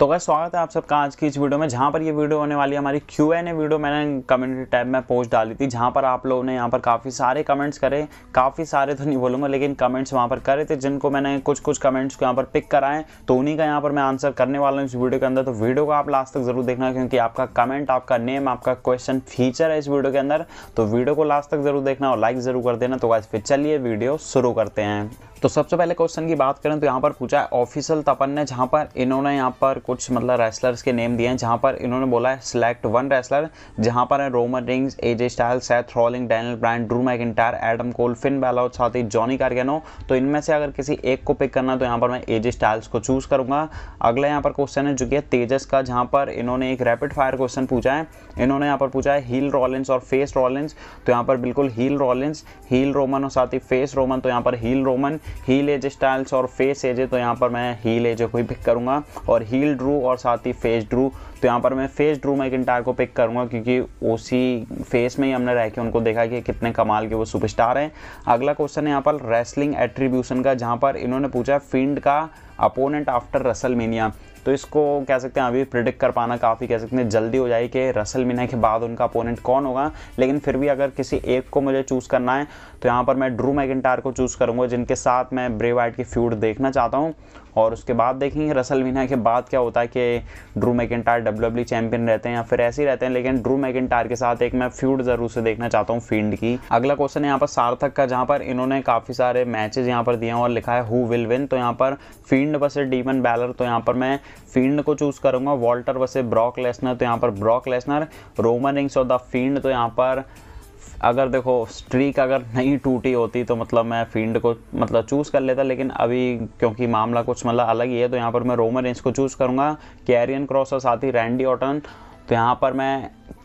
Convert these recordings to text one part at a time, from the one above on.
तो अगर स्वागत है आप सबका आज की इस वीडियो में जहाँ पर ये वीडियो होने वाली है हमारी क्यू एन ए वीडियो मैंने कम्युनिटी टैब में पोस्ट डाली थी जहाँ पर आप लोगों ने यहाँ पर काफ़ी सारे कमेंट्स करे काफ़ी सारे तो नहीं बोलूँगा लेकिन कमेंट्स वहाँ पर करे थे जिनको मैंने कुछ कुछ कमेंट्स को यहाँ पर पिक कराएं तो उन्हीं का यहाँ पर मैं आंसर करने वाला हूँ इस वीडियो के अंदर तो वीडियो को आप लास्ट तक जरूर देखना क्योंकि आपका कमेंट आपका नेम आपका क्वेश्चन फीचर है इस वीडियो के अंदर तो वीडियो को लास्ट तक जरूर देखना और लाइक जरूर कर देना तो वैसे फिर चलिए वीडियो शुरू करते हैं तो सबसे पहले क्वेश्चन की बात करें तो यहाँ पर पूछा है ऑफिशियल तपन ने जहाँ पर इन्होंने यहाँ पर कुछ मतलब रेसलर्स के नेम दिए हैं जहाँ पर इन्होंने बोला है सिलेक्ट वन रेसलर जहाँ पर है Roman Reigns AJ Styles Seth Rollins Daniel Bryan Drew McIntyre Adam Cole Finn Balor साथ ही जॉनी कार्गेनो तो इनमें से अगर किसी एक को पिक करना तो यहाँ पर मैं एजे स्टाइल्स को चूज़ करूँगा अगला यहाँ पर क्वेश्चन है जो कि है तेजस का जहाँ पर इन्होंने एक रैपिड फायर क्वेश्चन पूछा है इन्होंने यहाँ पर पूछा है हील रॉलिन्स और फेस रॉलिन्स तो यहाँ पर बिल्कुल हील रॉलिंस हील रोमन और साथ ही फेस रोमन तो यहाँ पर heel Roman heel AJ Styles और फेस एज है तो यहाँ पर मैं हील एज को ही पिक करूँगा और हील ड्रू और साथ ही फेस ड्रू तो यहाँ पर मैं फेस ड्रू इंटायर को पिक करूँगा क्योंकि उसी फेस में ही हमने रह के उनको देखा कि कितने कमाल के वो सुपरस्टार हैं अगला क्वेश्चन है यहाँ पर रेसलिंग एट्रीब्यूशन का जहाँ पर इन्होंने पूछा फील्ड का अपोनेंट आफ्टर रसल मीनिया तो इसको कह सकते हैं अभी प्रिडिक्ट कर पाना काफ़ी कह सकते हैं जल्दी हो जाए कि रसल मीना के बाद उनका अपोनेंट कौन होगा लेकिन फिर भी अगर किसी एक को मुझे चूज़ करना है तो यहाँ पर मैं ड्रू मैकिटार को चूज़ करूँगा जिनके साथ मैं ब्रेवाइट की फ्यूड देखना चाहता हूँ और उसके बाद देखेंगे रसल मीना के बाद क्या होता है कि Drew McIntyre W W champion रहते हैं या फिर ऐसे ही रहते हैं लेकिन ड्रू मैकेंटायर के साथ एक मैं फ्यूड जरूर से देखना चाहता हूँ फील्ड की अगला क्वेश्चन है यहाँ पर सार्थक का जहाँ पर इन्होंने काफ़ी सारे मैचेज यहाँ पर दिए हैं और लिखा है हु विल विन तो यहाँ पर फील्ड बसे डीमन बैलर तो यहाँ पर मैं फील्ड को चूज़ करूँगा वॉल्टर बसे ब्रॉक लेसनर तो यहाँ पर ब्रॉक लेसनर रोमन रिंग्स और द फील्ड तो यहाँ पर अगर देखो स्ट्रीक अगर नहीं टूटी होती तो मतलब मैं फील्ड को मतलब चूज़ कर लेता लेकिन अभी क्योंकि मामला कुछ मतलब अलग ही है तो यहाँ पर मैं रोमन रेंज को चूज़ करूँगा कैरियन क्रॉसर साथ ही रैंडी ऑटन तो यहाँ पर मैं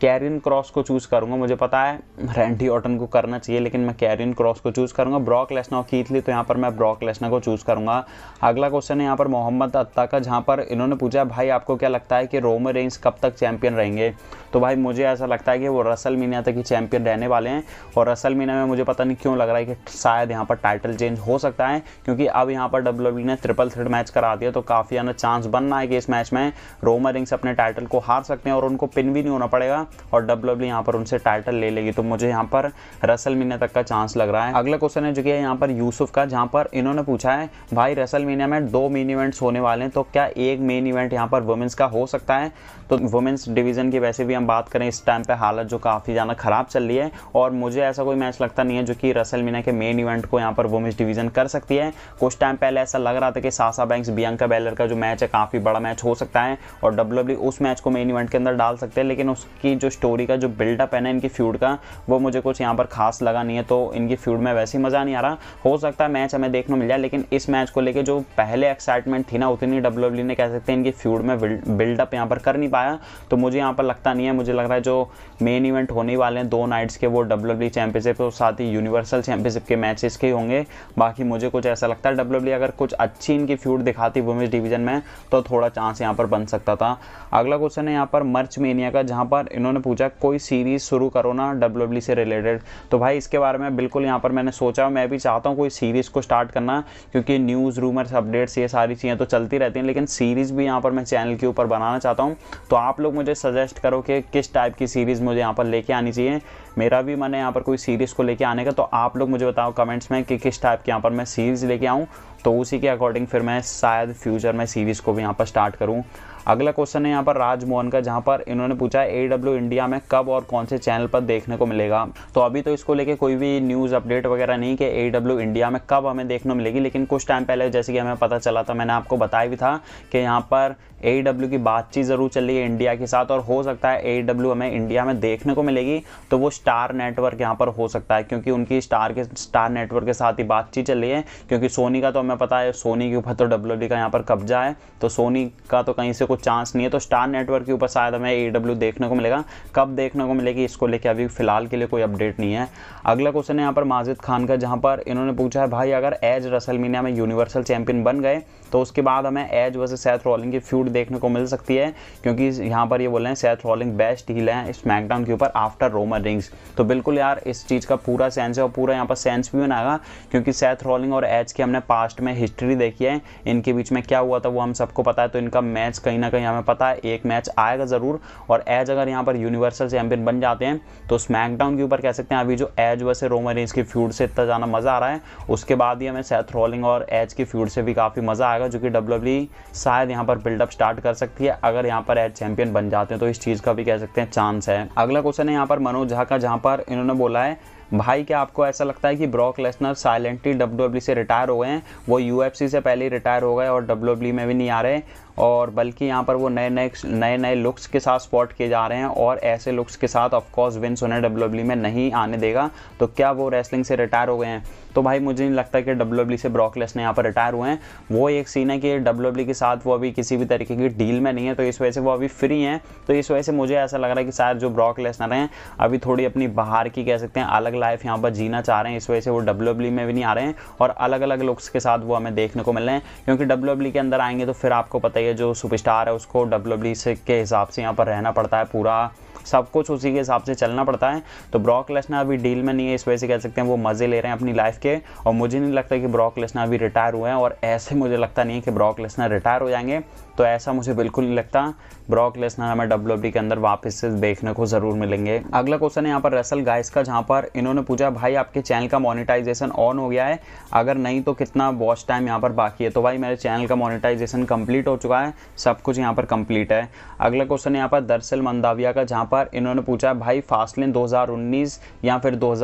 कैरियन क्रॉस को चूज़ करूंगा मुझे पता है रैंडी ऑटन को करना चाहिए लेकिन मैं कैरियन क्रॉस को चूज़ करूंगा ब्रॉक लेसना और थी तो यहाँ पर मैं ब्रॉक लेसना को चूज़ करूंगा अगला क्वेश्चन है यहाँ पर मोहम्मद अत्ता का जहाँ पर इन्होंने पूछा भाई आपको क्या लगता है कि रोमो रेंज कब तक चैंपियन रहेंगे तो भाई मुझे ऐसा लगता है कि वो रसल मीना तक ही चैंपियन रहने वाले हैं और रसल मीना में मुझे पता नहीं क्यों लग रहा है कि शायद यहाँ पर टाइटल चेंज हो सकता है क्योंकि अब यहाँ पर डब्ल्यू ने ट्रिपल थ्रेड मैच करा दिया तो काफ़ी ज़्यादा चांस बन रहा है कि इस मैच में रोमर रिंग्स अपने टाइटल को हार सकते हैं और उनको पिन भी नहीं होना पड़ेगा जाएगा और डब्ल्यू डब्ल्यू e यहाँ पर उनसे टाइटल ले लेगी तो मुझे यहाँ पर रसल मीना तक का चांस लग रहा है अगला क्वेश्चन है जो कि है यहाँ पर यूसुफ का जहाँ पर इन्होंने पूछा है भाई रसल मीना में दो मेन इवेंट्स होने वाले हैं तो क्या एक मेन इवेंट यहाँ पर वुमेंस का हो सकता है तो वुमेंस डिवीजन की वैसे भी हम बात करें इस टाइम पर हालत जो काफ़ी ज़्यादा ख़राब चल रही है और मुझे ऐसा कोई मैच लगता नहीं है जो कि रसल मीना के मेन इवेंट को यहाँ पर वुमेंस डिवीजन कर सकती है कुछ टाइम पहले ऐसा लग रहा था कि सासा बैंक्स बियंका बैलर का जो मैच है काफ़ी बड़ा मैच हो सकता है और डब्ल्यू e उस मैच को मेन इवेंट के अंदर डाल सकते हैं लेकिन उस इनकी जो स्टोरी का जो बिल्डअप है ना इनकी फ्यूड का वो मुझे कुछ यहाँ पर खास लगा नहीं है तो इनकी फ्यूड में वैसे ही मज़ा नहीं आ रहा हो सकता है मैच हमें देखने मिल जाए लेकिन इस मैच को लेकर जो पहले एक्साइटमेंट थी ना उतनी डब्ल्यू ने कह सकते हैं इनकी फ्यूड में बिल्डअप यहाँ पर कर नहीं पाया तो मुझे यहाँ पर लगता नहीं है मुझे लग रहा है जो मेन इवेंट होने वाले हैं दो नाइट्स के वो डब्ल्यू चैंपियनशिप और साथ ही यूनिवर्सल चैंपियनशिप के मैचेस के होंगे बाकी मुझे कुछ ऐसा लगता है डब्ल्यू अगर कुछ अच्छी इनकी फ्यूड दिखाती वुमेंस डिवीजन में तो थोड़ा चांस यहाँ पर बन सकता था अगला क्वेश्चन है यहाँ पर मर्च मेनिया का जहाँ पर इन्होंने पूछा कोई सीरीज़ शुरू करो ना डब्ल्यू e से रिलेटेड तो भाई इसके बारे में बिल्कुल यहाँ पर मैंने सोचा मैं भी चाहता हूँ कोई सीरीज़ को स्टार्ट करना क्योंकि न्यूज़ रूमर्स अपडेट्स ये सारी चीज़ें तो चलती रहती हैं लेकिन सीरीज़ भी यहाँ पर मैं चैनल के ऊपर बनाना चाहता हूँ तो आप लोग मुझे सजेस्ट करो कि किस टाइप की सीरीज़ मुझे यहाँ पर लेके आनी चाहिए मेरा भी मन है यहाँ पर कोई सीरीज़ को लेके आने का तो आप लोग मुझे बताओ कमेंट्स में कि किस टाइप की यहाँ पर मैं सीरीज़ लेके आऊँ तो उसी के अकॉर्डिंग फिर मैं शायद फ्यूचर में सीरीज़ को भी यहाँ पर स्टार्ट करूँ अगला क्वेश्चन है यहाँ पर राजमोहन का जहाँ पर इन्होंने पूछा ए डब्ल्यू इंडिया में कब और कौन से चैनल पर देखने को मिलेगा तो अभी तो इसको लेके कोई भी न्यूज़ अपडेट वगैरह नहीं कि ए डब्ल्यू इंडिया में कब हमें देखने को मिलेगी लेकिन कुछ टाइम पहले जैसे कि हमें पता चला था मैंने आपको बताया भी था कि यहाँ पर ए डब्ल्यू की बातचीत ज़रूर चल रही है इंडिया के साथ और हो सकता है ए डब्ल्यू हमें इंडिया में देखने को मिलेगी तो वो स्टार नेटवर्क यहाँ पर हो सकता है क्योंकि उनकी स्टार के स्टार नेटवर्क के साथ ही बातचीत चल रही है क्योंकि सोनी का तो हमें पता है सोनी के ऊपर तो डब्ल्यू का यहाँ पर कब्जा है तो सोनी का तो कहीं से कोई चांस नहीं है तो स्टार नेटवर्क के ऊपर शायद हमें ए e देखने को मिलेगा कब देखने को मिलेगी इसको लेके अभी फिलहाल के लिए कोई अपडेट नहीं है अगला क्वेश्चन है यहाँ पर माजिद खान का जहाँ पर इन्होंने पूछा है भाई अगर एज रसल में यूनिवर्सल चैंपियन बन गए तो उसके बाद हमें एज वर्सेज सैथ रॉलिंग की फ्यूड देखने को मिल सकती है क्योंकि यहाँ पर ये बोल रहे हैं सैथ रॉलिंग बेस्ट हील है स्मैकडाउन के ऊपर आफ्टर रोमन रिंग्स तो बिल्कुल यार इस चीज़ का पूरा सेंस है और पूरा यहाँ पर सेंस भी बनाएगा क्योंकि सैथ रॉलिंग और एज की हमने पास्ट में हिस्ट्री देखी है इनके बीच में क्या हुआ था वो हम सबको पता है तो इनका मैच कहीं कहीं ना कहीं हमें पता है एक मैच आएगा ज़रूर और एज अगर यहाँ पर यूनिवर्सल चैंपियन बन जाते हैं तो स्मैकडाउन के ऊपर कह सकते हैं अभी जो एज वैसे रोमन रेंज की फ्यूड से इतना ज़्यादा मज़ा आ रहा है उसके बाद ही हमें सेथ रोलिंग और एज की फ्यूड से भी काफ़ी मज़ा आएगा जो कि डब्ल्यूब्ल्यू e शायद यहाँ पर बिल्डअप स्टार्ट कर सकती है अगर यहाँ पर एज चैंपियन बन जाते हैं तो इस चीज़ का भी कह सकते हैं चांस है अगला क्वेश्चन है यहाँ पर मनोज झा का जहाँ पर इन्होंने बोला है भाई क्या आपको ऐसा लगता है कि Brock Lesnar silently W e से रिटायर हो गए हैं वो यू से पहले रिटायर हो गए और डब्ल्यू e में भी नहीं आ रहे और बल्कि यहाँ पर वो नए नए नए नए लुक्स के साथ स्पॉट किए जा रहे हैं और ऐसे लुक्स के साथ ऑफकोर्स विंस उन्हें डब्ल्यू e में नहीं आने देगा तो क्या वो रेसलिंग से रिटायर हो गए हैं तो भाई मुझे नहीं लगता कि डब्ल्यू e से ब्रॉक लेसनर यहाँ पर रिटायर हुए हैं वो एक सीन है कि डब्ल्यू e के साथ वो अभी किसी भी तरीके की डील में नहीं है तो इस वजह से वो अभी फ्री हैं तो इस वजह से मुझे ऐसा लग रहा है कि शायद जो ब्रॉक लेसनर हैं अभी थोड़ी अपनी बाहर की कह सकते हैं अलग लाइफ यहाँ पर जीना चाह रहे हैं इस वजह से वो डब्ल्यू e में भी नहीं आ रहे हैं और अलग अलग लुक्स के साथ वो हमें देखने को मिल रहे हैं क्योंकि डब्ल्यू के अंदर आएंगे तो फिर आपको पता ही है जो सुपरस्टार है उसको डब्ल्यू से के हिसाब से यहाँ पर रहना पड़ता है पूरा सब कुछ उसी के हिसाब से चलना पड़ता है तो ब्रॉक लेसनर अभी डील में नहीं है इस वजह से कह सकते हैं वो मज़े ले रहे हैं अपनी लाइफ के और मुझे नहीं लगता कि ब्रॉक लेसना अभी रिटायर हुए हैं और ऐसे मुझे लगता नहीं है कि ब्रॉक लेसना रिटायर हो जाएंगे तो ऐसा मुझे बिल्कुल नहीं लगता ब्रॉक लेसनर हमें डब्ल्यू के अंदर वापस से देखने को ज़रूर मिलेंगे अगला क्वेश्चन है यहाँ पर रसल गाइस का जहाँ पर इन्होंने पूछा भाई आपके चैनल का मोनिटाइजेशन ऑन हो गया है अगर नहीं तो कितना वॉच टाइम यहाँ पर बाकी है तो भाई मेरे चैनल का मोनिटाइजेशन कम्प्लीट हो चुका है सब कुछ यहाँ पर कंप्लीट है अगला क्वेश्चन यहाँ पर दरअसल मंदाविया का जहाँ पर इन्होंने पूछा भाई फास्ट लेन 2019 या फिर दो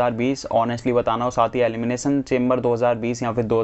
ऑनेस्टली बताना हो साथ ही एलिमिनेशन चेम्बर दो या फिर दो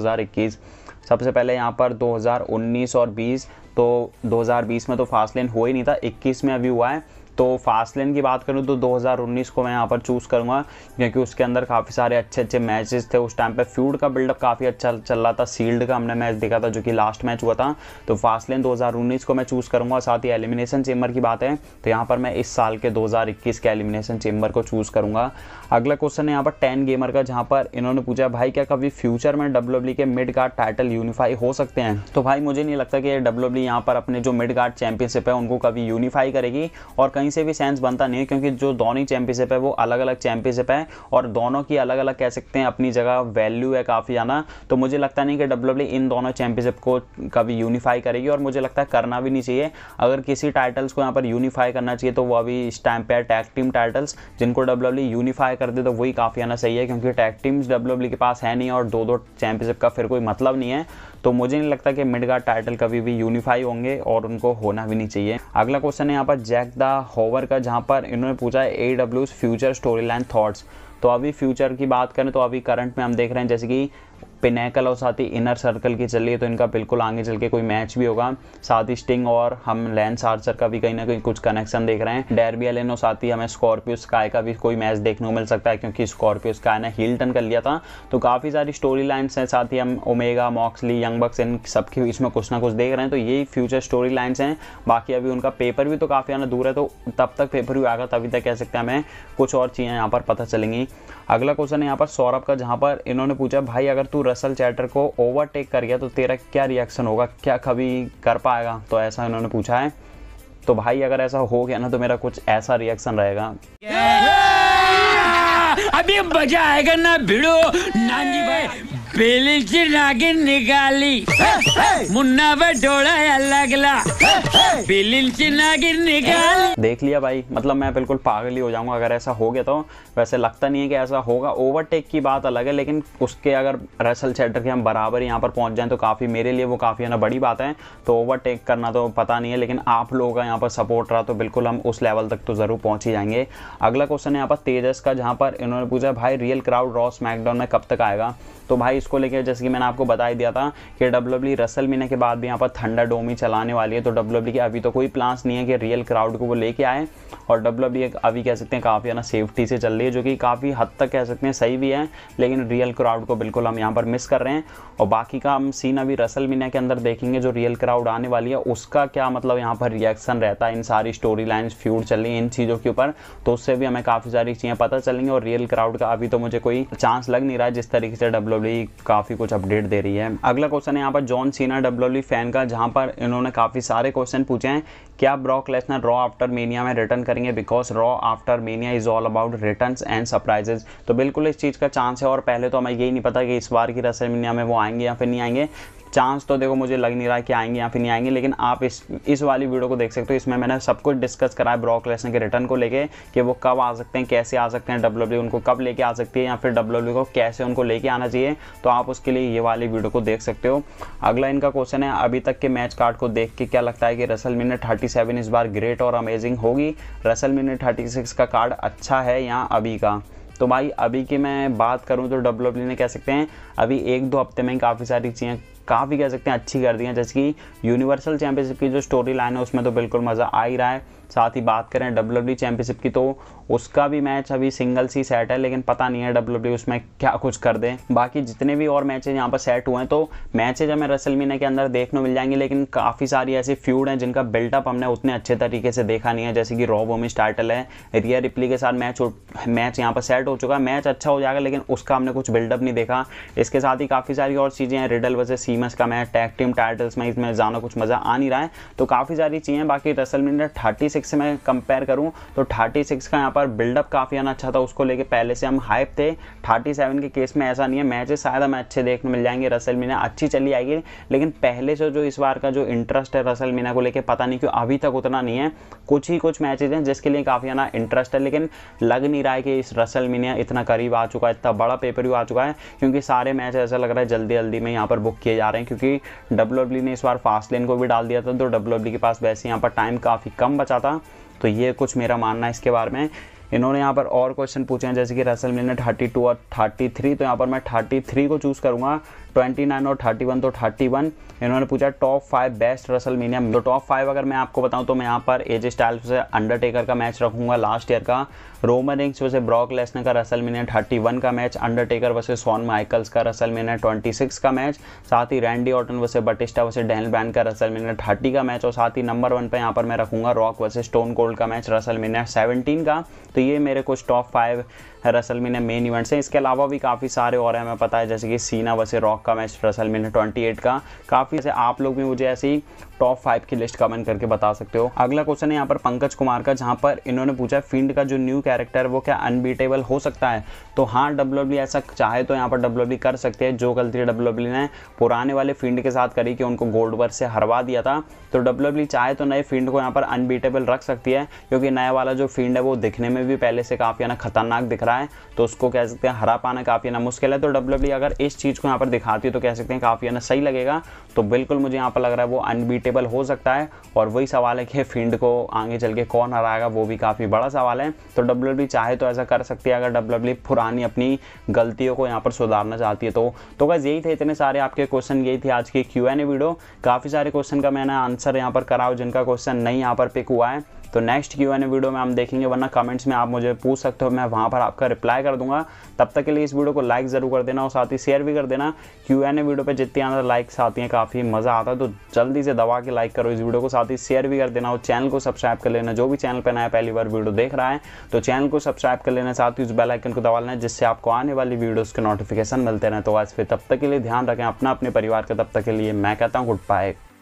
सबसे पहले यहाँ पर 2019 और 20 तो 2020 में तो फास्ट लेन हुआ ही नहीं था 21 में अभी हुआ है तो फास्ट लेन की बात करूँ तो 2019 को मैं यहाँ पर चूज़ करूँगा क्योंकि उसके अंदर काफ़ी सारे अच्छे अच्छे मैचेस थे उस टाइम पे फ्यूड का बिल्डअप काफ़ी अच्छा चल रहा था सील्ड का हमने मैच देखा था जो कि लास्ट मैच हुआ था तो फास्ट लेन 2019 को मैं चूज़ करूँगा साथ ही एलिमिनेशन चेम्बर की बात है तो यहाँ पर मैं इस साल के दो के एलिमिनेशन चेम्बर को चूज़ करूँगा अगला क्वेश्चन है यहाँ पर टेन गेमर का जहाँ पर इन्होंने पूछा भाई क्या कभी फ्यूचर में डब्ल्यू e के मिड गार्ड टाइटल यूनिफाई हो सकते हैं तो भाई मुझे नहीं लगता कि डब्ल्यू e यहाँ पर अपने जो मिड गार्ड चैंपियनशिप है उनको कभी यूनिफाई करेगी और कहीं कहीं से भी सेंस बनता नहीं है क्योंकि जो दोनों ही चैंपियनशिप है वो अलग अलग चैंपियनशिप है और दोनों की अलग अलग कह सकते हैं अपनी जगह वैल्यू है काफ़ी आना तो मुझे लगता नहीं कि डब्ल्यू e इन दोनों चैंपियनशिप को कभी यूनिफाई करेगी और मुझे लगता है करना भी नहीं चाहिए अगर किसी टाइटल्स को यहाँ पर यूनिफाई करना चाहिए तो वो अभी इस टाइम पर टैग टीम टाइटल्स जिनको डब्ल्यू यूनिफाई e कर दे तो वही काफ़ी आना सही है क्योंकि टैग टीम्स डब्ल्यू के पास है नहीं और दो दो चैंपियनशिप का फिर कोई मतलब नहीं है तो मुझे नहीं लगता कि मिड गार्ड टाइटल कभी भी यूनिफाई होंगे और उनको होना भी नहीं चाहिए अगला क्वेश्चन है यहाँ पर जैक द होवर का जहाँ पर इन्होंने पूछा है ए डब्ल्यूज फ्यूचर स्टोरी लाइन थाट्स तो अभी फ्यूचर की बात करें तो अभी करंट में हम देख रहे हैं जैसे कि पिनेकल और साथ ही इनर सर्कल की चल रही है तो इनका बिल्कुल आगे चल के कोई मैच भी होगा साथ ही स्टिंग और हम लैंस आर्चर का भी कहीं ना कहीं कुछ कनेक्शन देख रहे हैं डेरबी एलेन और साथ ही हमें स्कॉर्पियो स्काई का भी कोई मैच देखने को मिल सकता है क्योंकि स्कॉर्पियो स्काई ने हील टन कर लिया था तो काफ़ी सारी स्टोरी लाइन्स हैं साथ ही हम ओमेगा मॉक्सली यंग बक्स इन सबके बीच में कुछ ना कुछ देख रहे हैं तो यही फ्यूचर स्टोरी लाइन्स हैं बाकी अभी उनका पेपर भी तो काफ़ी आना दूर है तो तब तक पेपर भी आएगा तभी तक कह सकते हैं हमें कुछ और चीज़ें यहाँ पर पता चलेंगी अगला क्वेश्चन है यहाँ पर सौरभ का जहाँ पर इन्होंने पूछा भाई अगर तू रसल चैटर को ओवरटेक कर गया तो तेरा क्या रिएक्शन होगा क्या कभी कर पाएगा तो ऐसा उन्होंने पूछा है तो भाई अगर ऐसा हो गया ना तो मेरा कुछ ऐसा रिएक्शन रहेगा अभी मजा आएगा ना भिड़ो नानी भाई पेली की नागिन निकाली मुन्ना पे अलग ला पेली की नागिन निकाली देख लिया भाई मतलब मैं बिल्कुल पागल ही हो जाऊंगा अगर ऐसा हो गया तो वैसे लगता नहीं है कि ऐसा होगा ओवरटेक की बात अलग है लेकिन उसके अगर रसल सेटर के हम बराबर यहाँ पर पहुंच जाएँ तो काफ़ी मेरे लिए वो काफ़ी है ना बड़ी बात है तो ओवरटेक करना तो पता नहीं है लेकिन आप लोगों का यहाँ पर सपोर्ट रहा तो बिल्कुल हम उस लेवल तक तो ज़रूर पहुंच ही जाएंगे अगला क्वेश्चन है यहाँ पर तेजस का जहाँ पर इन्होंने पूछा भाई रियल क्राउड रॉस मैकडाउन में कब तक आएगा तो भाई इसको लेकर जैसे कि मैंने आपको बता दिया था कि डब्ल्यू रसल मीना के बाद भी यहाँ पर थंडा डोम ही चलाने वाली है तो डब्ल्यू e के अभी तो कोई प्लान्स नहीं है कि रियल क्राउड को वो लेके आए और डब्ल्यू e अभी कह सकते हैं काफ़ी है ना सेफ्टी से चल रही है जो कि काफ़ी हद तक कह सकते हैं सही भी है लेकिन रियल क्राउड को बिल्कुल हम यहाँ पर मिस कर रहे हैं और बाकी का हम सीन अभी रसल मीना के अंदर देखेंगे जो रियल क्राउड आने वाली है उसका क्या मतलब यहाँ पर रिएक्शन रहता है इन सारी स्टोरी लाइन्स फ्यूड चल रही है इन चीज़ों के ऊपर तो उससे भी हमें काफ़ी सारी चीज़ें पता चलेंगी और रियल क्राउड का अभी तो मुझे कोई चांस लग नहीं रहा है जिस तरीके से डब्ल्यू काफ़ी कुछ अपडेट दे रही है अगला क्वेश्चन है यहाँ पर जॉन सीना डब्ल्यू फैन का जहाँ पर इन्होंने काफ़ी सारे क्वेश्चन पूछे हैं क्या Brock Lesnar Raw after Mania में रिटर्न करेंगे because Raw after Mania is all about return and surprises तो बिल्कुल इस चीज़ का चांस है और पहले तो हमें यही नहीं पता कि इस बार की रसल मेनिया में वो आएंगे या फिर नहीं आएंगे चांस तो देखो मुझे लग नहीं रहा कि आएंगे या फिर नहीं आएंगे लेकिन आप इस इस वाली वीडियो को देख सकते हो इसमें मैंने सब कुछ डिस्कस करा है ब्रॉक लेसन के रिटर्न को लेके कि वो कब आ सकते हैं कैसे आ सकते हैं डब्ल्यू e, उनको कब लेके आ सकती है या फिर डब्ल्यू e को कैसे उनको लेके आना चाहिए तो आप उसके लिए ये वाली वीडियो को देख सकते हो अगला इनका क्वेश्चन है अभी तक के मैच कार्ड को देख के क्या लगता है कि रसल मिनट थर्टी सेवन इस बार ग्रेट और अमेजिंग होगी रसल मिनट थर्टी सिक्स का कार्ड अच्छा है या अभी का तो भाई अभी की मैं बात करूं तो डब्ल्यू e ने कह सकते हैं अभी एक दो हफ्ते में काफ़ी सारी चीज़ें काफ़ी कह सकते हैं अच्छी कर दी है जैसे कि यूनिवर्सल चैंपियनशिप की जो स्टोरी लाइन है उसमें तो बिल्कुल मज़ा आ ही रहा है साथ ही बात करें डब्ल्यू चैंपियनशिप e की तो उसका भी मैच अभी सिंगल सी सेट है लेकिन पता नहीं है डब्ल्यू e उसमें क्या कुछ कर दें बाकी जितने भी और मैचेज यहाँ पर सेट हुए हैं तो मैचेज हमें रसल मीना के अंदर देखने मिल जाएंगे लेकिन काफ़ी सारी ऐसी फ्यूड हैं जिनका बिल्टअप हमने उतने अच्छे तरीके से देखा नहीं है जैसे कि रॉ वोमिस टाइटल है रिया रिप्ली के साथ मैच मैच यहाँ पर सेट हो चुका है मैच अच्छा हो जाएगा लेकिन उसका हमने कुछ बिल्डअप नहीं देखा इसके साथ ही काफ़ी सारी और चीज़ें हैं रिडल वजह सीमस का मैच टैक टीम टाइटल्स में इसमें जाना कुछ मज़ा आ नहीं रहा है तो काफ़ी सारी चीज़ें बाकी रसल मीना थर्टी सिक्स से मैं कंपेयर करूँ तो थर्टी सिक्स का यहाँ पर बिल्डअप काफ़ी आना अच्छा था उसको लेके पहले से हम हाइप थे थर्टी सेवन के केस में ऐसा नहीं है मैचेस शायद हमें अच्छे देखने मिल जाएंगे रसल मीना अच्छी चली आएगी लेकिन पहले से जो इस बार का जो इंटरेस्ट है रसल मीना को लेकर पता नहीं क्यों अभी तक उतना नहीं है कुछ ही कुछ मैचेज हैं जिसके लिए काफ़ी आना इंटरेस्ट है लेकिन लग नहीं रहा है कि इस रसल मीना इतना करीब आ चुका है इतना बड़ा पेपर व्यू आ चुका है क्योंकि सारे मैच ऐसा लग रहा है जल्दी जल्दी में यहाँ पर बुक किए जा रहे हैं क्योंकि डब्ल्यू e ने इस बार फास्ट लेन को भी डाल दिया था तो डब्ल्यू e के पास वैसे यहाँ पर टाइम काफ़ी कम बचा था तो ये कुछ मेरा मानना है इसके बारे में इन्होंने यहाँ पर और क्वेश्चन पूछे हैं जैसे कि WrestleMania thirty two और थर्टी थ्री तो यहाँ पर मैं थर्टी थ्री को चूज़ करूँगा 29 और 31 तो 31 इन्होंने पूछा top five best WrestleMania तो टॉप फाइव अगर मैं आपको बताऊं तो मैं यहाँ पर एजे स्टाइल से अंडरटेकर का मैच रखूंगा लास्ट ईयर का रोमन रिंग्स वैसे ब्रॉक लेसनर का रसल मीनिया थर्टी का मैच अंडरटेकर वैसे सोन माइकल्स का रसल मीनिया ट्वेंटी का मैच साथ ही रैंडी ऑटन वैसे बटिस्टा वैसे डैन बैन का रसल मीनिया थर्टी का मैच और साथ ही नंबर वन पर यहाँ पर मैं रखूंगा रॉक वैसे स्टोन कोल्ड का मैच रसल मीनिया सेवनटीन का तो ये मेरे कुछ top five WrestleMania main events हैं इसके अलावा भी काफ़ी सारे और हमें पता है जैसे कि सीना वसे रॉक का मैच रसल मीना ट्वेंटी का काफ़ी से आप लोग भी मुझे ऐसी टॉप फाइव की लिस्ट कमेंट करके बता सकते हो अगला क्वेश्चन है यहाँ पर पंकज कुमार का जहाँ पर इन्होंने पूछा फील्ड का जो न्यू कैरेक्टर है वो क्या अनबीटेबल हो सकता है तो हाँ डब्ल्यू e ऐसा चाहे तो यहाँ पर डब्ल्यू e कर सकते हैं जो गलती डब्ल्यू e ने पुराने वाले फील्ड के साथ करी कि उनको गोल्ड वर्ग से हरवा दिया था तो डब्ल्यू चाहे तो नए फील्ड को यहाँ पर अनबीटेबल रख सकती है क्योंकि नया वाला जो फील्ड है वो दिखने में भी पहले से काफ़ी ना खतरनाक दिख रहा है रहा है तो उसको कह सकते हैं हरा पाना काफ़ी ना मुश्किल है तो डब्ल्यू e अगर इस चीज़ को यहाँ पर दिखाती है तो कह सकते हैं काफ़ी ना सही लगेगा तो बिल्कुल मुझे यहाँ पर लग रहा है वो अनबीटेबल हो सकता है और वही सवाल है कि फील्ड को आगे चल के कौन हराएगा वो भी काफ़ी बड़ा सवाल है तो डब्ल्यू e चाहे तो ऐसा कर सकती है अगर डब्ल्यू e पुरानी अपनी गलतियों को यहाँ पर सुधारना चाहती है तो तो बस यही थे इतने सारे आपके क्वेश्चन यही थे आज की क्यू एन ए वीडियो काफ़ी सारे क्वेश्चन का मैंने आंसर यहाँ पर कराओ जिनका क्वेश्चन नहीं यहाँ पर पिक हुआ है तो नेक्स्ट क्यू एन वीडियो में हम देखेंगे वरना कमेंट्स में आप मुझे पूछ सकते हो मैं वहाँ पर आपका रिप्लाई कर दूंगा तब तक के लिए इस वीडियो को लाइक ज़रूर कर देना और साथ ही शेयर भी कर देना क्यू एन वीडियो पर जितनी ज़्यादा लाइक्स आती हैं काफ़ी मज़ा आता है तो जल्दी से दबा के लाइक करो इस वीडियो को साथ ही शेयर भी कर देना और चैनल को सब्सक्राइब कर लेना जो भी चैनल पर नया पहली बार वीडियो देख रहा है तो चैनल को सब्सक्राइब कर लेना साथ ही उस बेलाइकन को दबा लेना जिससे आपको आने वाली वीडियोज़ के नोटिफिकेशन मिलते रहें तो आज फिर तब तक के लिए ध्यान रखें अपना अपने परिवार का तब तक के लिए मैं कहता हूँ गुड बाय